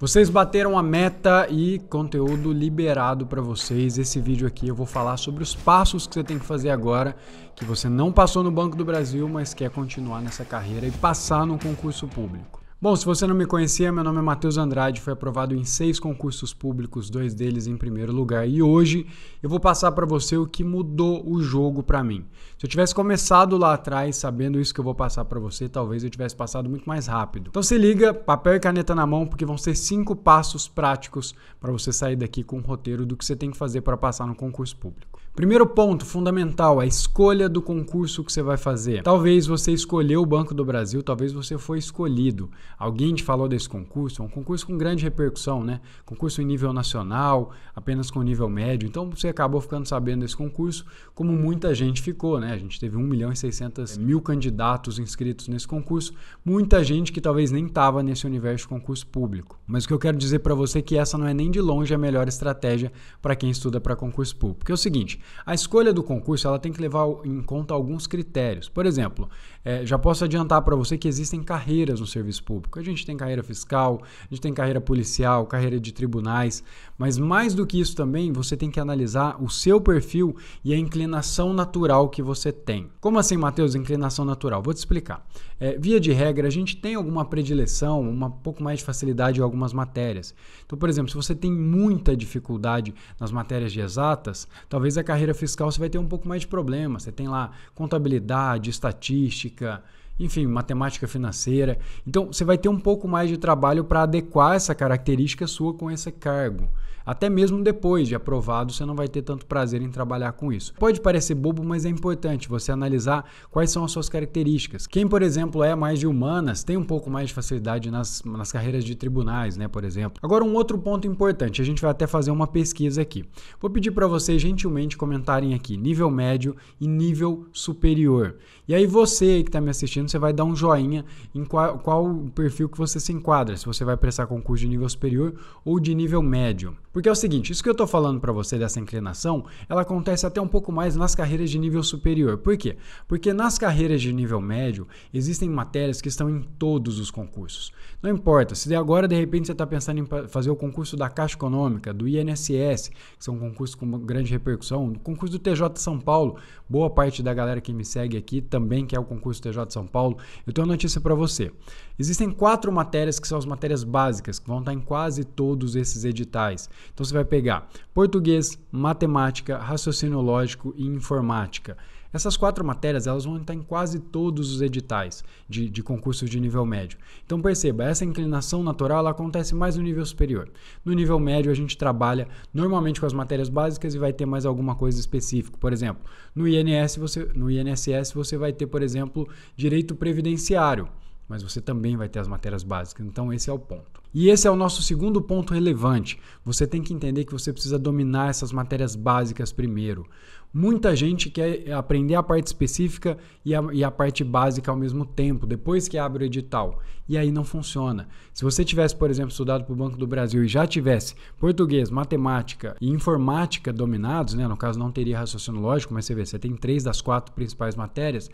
Vocês bateram a meta e conteúdo liberado para vocês. Esse vídeo aqui eu vou falar sobre os passos que você tem que fazer agora, que você não passou no Banco do Brasil, mas quer continuar nessa carreira e passar num concurso público. Bom, se você não me conhecia, meu nome é Matheus Andrade, foi aprovado em seis concursos públicos, dois deles em primeiro lugar. E hoje eu vou passar para você o que mudou o jogo para mim. Se eu tivesse começado lá atrás sabendo isso que eu vou passar para você, talvez eu tivesse passado muito mais rápido. Então se liga, papel e caneta na mão, porque vão ser cinco passos práticos para você sair daqui com um roteiro do que você tem que fazer para passar no concurso público. Primeiro ponto fundamental, a escolha do concurso que você vai fazer. Talvez você escolheu o Banco do Brasil, talvez você foi escolhido. Alguém te falou desse concurso, é um concurso com grande repercussão, né? Concurso em nível nacional, apenas com nível médio. Então você acabou ficando sabendo desse concurso, como muita gente ficou, né? A gente teve 1 milhão e 600 mil candidatos inscritos nesse concurso, muita gente que talvez nem estava nesse universo de concurso público. Mas o que eu quero dizer para você é que essa não é nem de longe a melhor estratégia para quem estuda para concurso público. Porque é o seguinte, a escolha do concurso ela tem que levar em conta alguns critérios. Por exemplo, é, já posso adiantar para você que existem carreiras no serviço público. A gente tem carreira fiscal, a gente tem carreira policial, carreira de tribunais, mas mais do que isso também, você tem que analisar o seu perfil e a inclinação natural que você tem. Como assim, Matheus, inclinação natural? Vou te explicar. É, via de regra, a gente tem alguma predileção, um pouco mais de facilidade em algumas matérias. Então, por exemplo, se você tem muita dificuldade nas matérias de exatas, talvez a carreira fiscal você vai ter um pouco mais de problema. Você tem lá contabilidade, estatística, enfim, matemática financeira. Então, você vai ter um pouco mais de trabalho para adequar essa característica sua com esse cargo. Até mesmo depois de aprovado, você não vai ter tanto prazer em trabalhar com isso. Pode parecer bobo, mas é importante você analisar quais são as suas características. Quem, por exemplo, é mais de humanas, tem um pouco mais de facilidade nas, nas carreiras de tribunais, né, por exemplo. Agora, um outro ponto importante, a gente vai até fazer uma pesquisa aqui. Vou pedir para vocês gentilmente comentarem aqui nível médio e nível superior. E aí você que está me assistindo, você vai dar um joinha em qual, qual perfil que você se enquadra, se você vai prestar concurso de nível superior ou de nível médio. Porque é o seguinte, isso que eu estou falando para você dessa inclinação, ela acontece até um pouco mais nas carreiras de nível superior. Por quê? Porque nas carreiras de nível médio, existem matérias que estão em todos os concursos. Não importa, se agora de repente você está pensando em fazer o concurso da Caixa Econômica, do INSS, que são concursos com grande repercussão, o concurso do TJ São Paulo, boa parte da galera que me segue aqui também quer o concurso do TJ São Paulo, eu tenho uma notícia para você. Existem quatro matérias que são as matérias básicas, que vão estar em quase todos esses editais. Então você vai pegar português, matemática, raciocínio lógico e informática. Essas quatro matérias elas vão estar em quase todos os editais de, de concursos de nível médio. Então perceba, essa inclinação natural ela acontece mais no nível superior. No nível médio a gente trabalha normalmente com as matérias básicas e vai ter mais alguma coisa específica. Por exemplo, no INS você, no INSS você vai ter, por exemplo, direito previdenciário mas você também vai ter as matérias básicas. Então, esse é o ponto. E esse é o nosso segundo ponto relevante. Você tem que entender que você precisa dominar essas matérias básicas primeiro. Muita gente quer aprender a parte específica e a, e a, parte básica ao mesmo tempo, depois que abre o edital. E aí não funciona. Se você tivesse, por exemplo, estudado para o Banco do Brasil e já tivesse português, matemática e informática dominados, né? no caso não teria raciocínio lógico, mas você vê, você tem três das quatro principais matérias,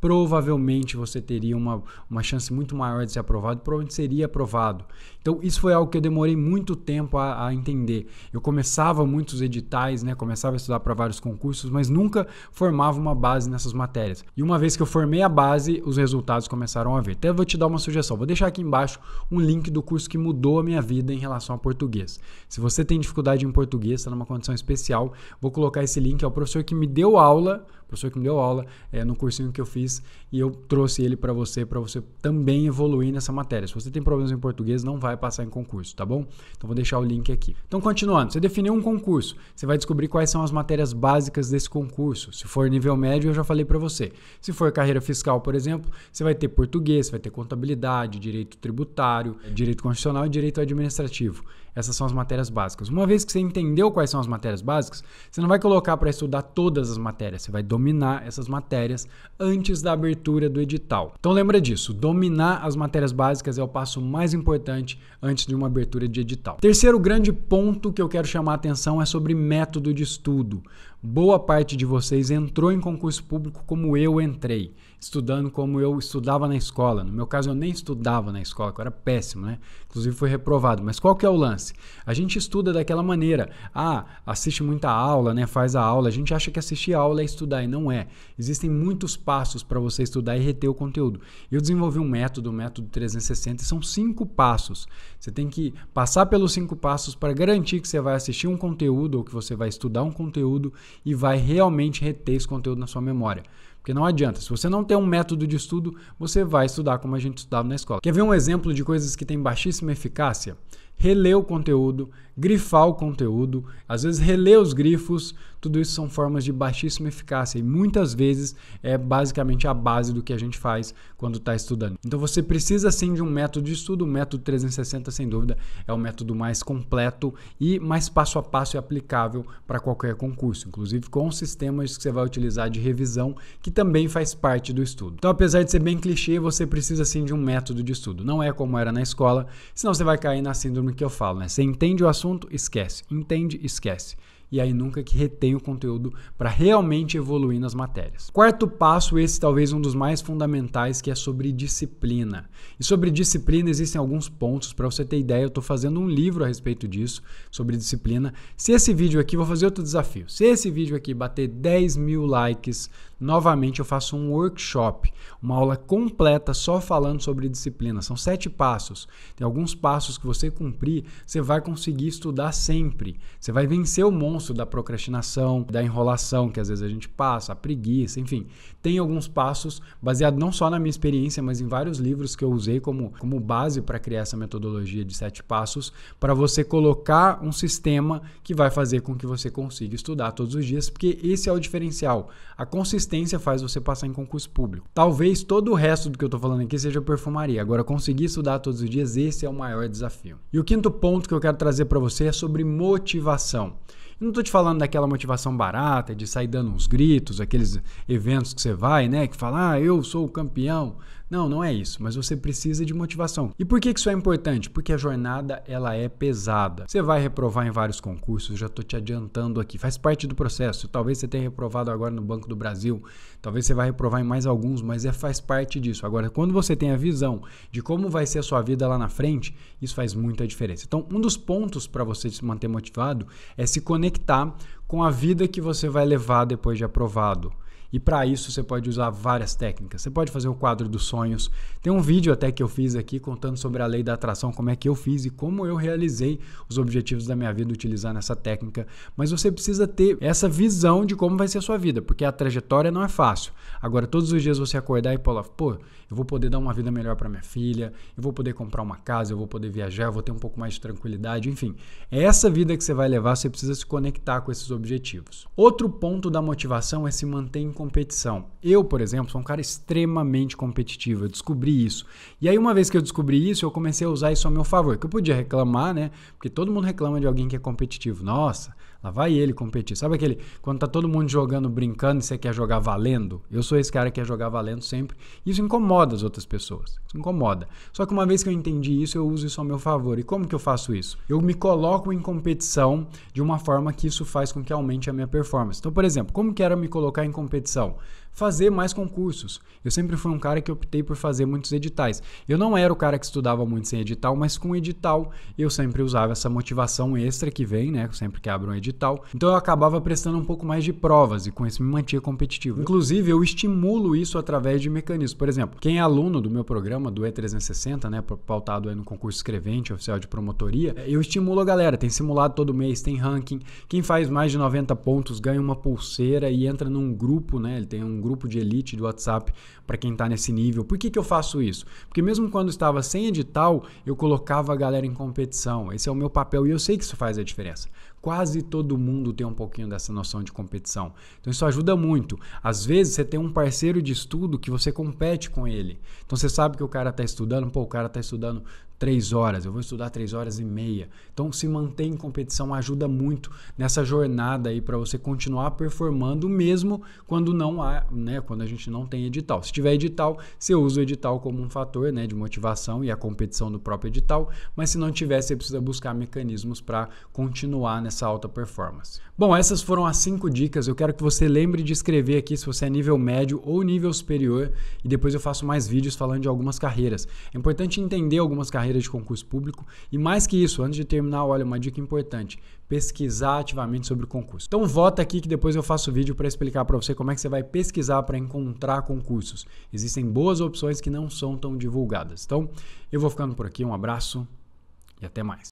provavelmente você teria uma, uma chance muito maior de ser aprovado, provavelmente seria aprovado. Então, isso foi algo que eu demorei muito tempo a, a entender. Eu começava muitos editais, né? começava a estudar para vários concursos, mas nunca formava uma base nessas matérias. E uma vez que eu formei a base, os resultados começaram a ver. Até vou te dar uma sugestão, vou deixar aqui embaixo um link do curso que mudou a minha vida em relação a português. Se você tem dificuldade em português, está numa condição especial, vou colocar esse link, é o professor que me deu aula, professor que me deu aula é, no cursinho que eu fiz e eu trouxe ele para você, para você também evoluir nessa matéria. Se você tem problemas em português, não vai passar em concurso, tá bom? Então vou deixar o link aqui. Então, continuando, você definiu um concurso, você vai descobrir quais são as matérias básicas desse concurso. Se for nível médio, eu já falei para você. Se for carreira fiscal, por exemplo, você vai ter português, vai ter contabilidade, direito tributário, direito constitucional e direito administrativo. Essas são as matérias básicas. Uma vez que você entendeu quais são as matérias básicas, você não vai colocar para estudar todas as matérias, você vai dominar essas matérias antes antes da abertura do edital. Então lembra disso, dominar as matérias básicas é o passo mais importante antes de uma abertura de edital. Terceiro grande ponto que eu quero chamar a atenção é sobre método de estudo. Boa parte de vocês entrou em concurso público como eu entrei, estudando como eu estudava na escola. No meu caso, eu nem estudava na escola, que eu era péssimo, né? Inclusive foi reprovado. Mas qual que é o lance? A gente estuda daquela maneira. Ah, assiste muita aula, né? Faz a aula. A gente acha que assistir a aula é estudar e não é. Existem muitos passos para você estudar e reter o conteúdo. Eu desenvolvi um método, o método 360, e são cinco passos. Você tem que passar pelos cinco passos para garantir que você vai assistir um conteúdo ou que você vai estudar um conteúdo e vai realmente reter esse conteúdo na sua memória. Porque não adianta. Se você não tem um método de estudo, você vai estudar como a gente estudava na escola. Quer ver um exemplo de coisas que têm baixíssima eficácia? Reler o conteúdo, grifar o conteúdo, às vezes reler os grifos, tudo isso são formas de baixíssima eficácia e muitas vezes é basicamente a base do que a gente faz quando está estudando. Então você precisa sim de um método de estudo, o método 360 sem dúvida é o método mais completo e mais passo a passo e aplicável para qualquer concurso, inclusive com sistemas que você vai utilizar de revisão que que também faz parte do estudo. Então, apesar de ser bem clichê, você precisa sim de um método de estudo. Não é como era na escola, senão você vai cair na síndrome que eu falo, né? Você entende o assunto, esquece. Entende, esquece e aí nunca que retém o conteúdo para realmente evoluir nas matérias. Quarto passo, esse talvez um dos mais fundamentais, que é sobre disciplina. E sobre disciplina existem alguns pontos, para você ter ideia, eu estou fazendo um livro a respeito disso, sobre disciplina. Se esse vídeo aqui, vou fazer outro desafio, se esse vídeo aqui bater 10 mil likes, novamente eu faço um workshop, uma aula completa só falando sobre disciplina. São sete passos. Tem alguns passos que você cumprir, você vai conseguir estudar sempre. Você vai vencer o monstro anúncio da procrastinação, da enrolação que às vezes a gente passa, a preguiça, enfim. Tem alguns passos, baseado não só na minha experiência, mas em vários livros que eu usei como, como base para criar essa metodologia de sete passos, para você colocar um sistema que vai fazer com que você consiga estudar todos os dias, porque esse é o diferencial. A consistência faz você passar em concurso público. Talvez todo o resto do que eu estou falando aqui seja perfumaria, agora conseguir estudar todos os dias, esse é o maior desafio. E o quinto ponto que eu quero trazer para você é sobre motivação. Eu não tô te falando daquela motivação barata, de sair dando uns gritos, aqueles eventos que você vai, né? Que fala, ah, eu sou o campeão. Não, não é isso, mas você precisa de motivação. E por que isso é importante? Porque a jornada ela é pesada. Você vai reprovar em vários concursos, já estou te adiantando aqui, faz parte do processo. Talvez você tenha reprovado agora no Banco do Brasil, talvez você vá reprovar em mais alguns, mas é faz parte disso. Agora, quando você tem a visão de como vai ser a sua vida lá na frente, isso faz muita diferença. Então, um dos pontos para você se manter motivado é se conectar com a vida que você vai levar depois de aprovado. E para isso você pode usar várias técnicas. Você pode fazer o quadro dos sonhos. Tem um vídeo até que eu fiz aqui contando sobre a lei da atração, como é que eu fiz e como eu realizei os objetivos da minha vida utilizando essa técnica. Mas você precisa ter essa visão de como vai ser a sua vida, porque a trajetória não é fácil. Agora, todos os dias você acordar e falar, pô, eu vou poder dar uma vida melhor para minha filha, eu vou poder comprar uma casa, eu vou poder viajar, eu vou ter um pouco mais de tranquilidade, enfim. É essa vida que você vai levar, você precisa se conectar com esses objetivos. Outro ponto da motivação é se manter em competição. Eu, por exemplo, sou um cara extremamente competitivo, eu descobri isso. E aí, uma vez que eu descobri isso, eu comecei a usar isso a meu favor, que eu podia reclamar, né? Porque todo mundo reclama de alguém que é competitivo. Nossa, Lá vai ele competir. Sabe aquele quando tá todo mundo jogando, brincando e você quer jogar valendo? Eu sou esse cara que quer jogar valendo sempre. Isso incomoda as outras pessoas. Isso incomoda. Só que uma vez que eu entendi isso, eu uso isso ao meu favor. E como que eu faço isso? Eu me coloco em competição de uma forma que isso faz com que aumente a minha performance. Então, por exemplo, como que era me colocar em competição? fazer mais concursos. Eu sempre fui um cara que optei por fazer muitos editais. Eu não era o cara que estudava muito sem edital, mas com edital eu sempre usava essa motivação extra que vem, né? Sempre que abro um edital. Então eu acabava prestando um pouco mais de provas e com isso me mantinha competitivo. Inclusive, eu estimulo isso através de mecanismos. Por exemplo, quem é aluno do meu programa, do E360, né? Pautado aí no concurso escrevente oficial de promotoria, eu estimulo a galera. Tem simulado todo mês, tem ranking. Quem faz mais de 90 pontos ganha uma pulseira e entra num grupo, né? Ele tem um grupo grupo de elite do WhatsApp para quem está nesse nível. Por que, que eu faço isso? Porque mesmo quando estava sem edital, eu colocava a galera em competição. Esse é o meu papel e eu sei que isso faz a diferença. Quase todo mundo tem um pouquinho dessa noção de competição. Então isso ajuda muito. Às vezes você tem um parceiro de estudo que você compete com ele. Então você sabe que o cara está estudando, pô, o cara está estudando três horas, eu vou estudar três horas e meia. Então se manter em competição ajuda muito nessa jornada aí para você continuar performando mesmo quando não há, né, quando a gente não tem edital. Se tiver edital, você usa o edital como um fator, né, de motivação e a competição do próprio edital, mas se não tiver, você precisa buscar mecanismos para continuar nessa nessa alta performance. Bom, essas foram as cinco dicas. Eu quero que você lembre de escrever aqui se você é nível médio ou nível superior e depois eu faço mais vídeos falando de algumas carreiras. É importante entender algumas carreiras de concurso público e mais que isso, antes de terminar, olha uma dica importante, pesquisar ativamente sobre o concurso. Então vota aqui que depois eu faço vídeo para explicar para você como é que você vai pesquisar para encontrar concursos. Existem boas opções que não são tão divulgadas. Então, eu vou ficando por aqui, um abraço e até mais.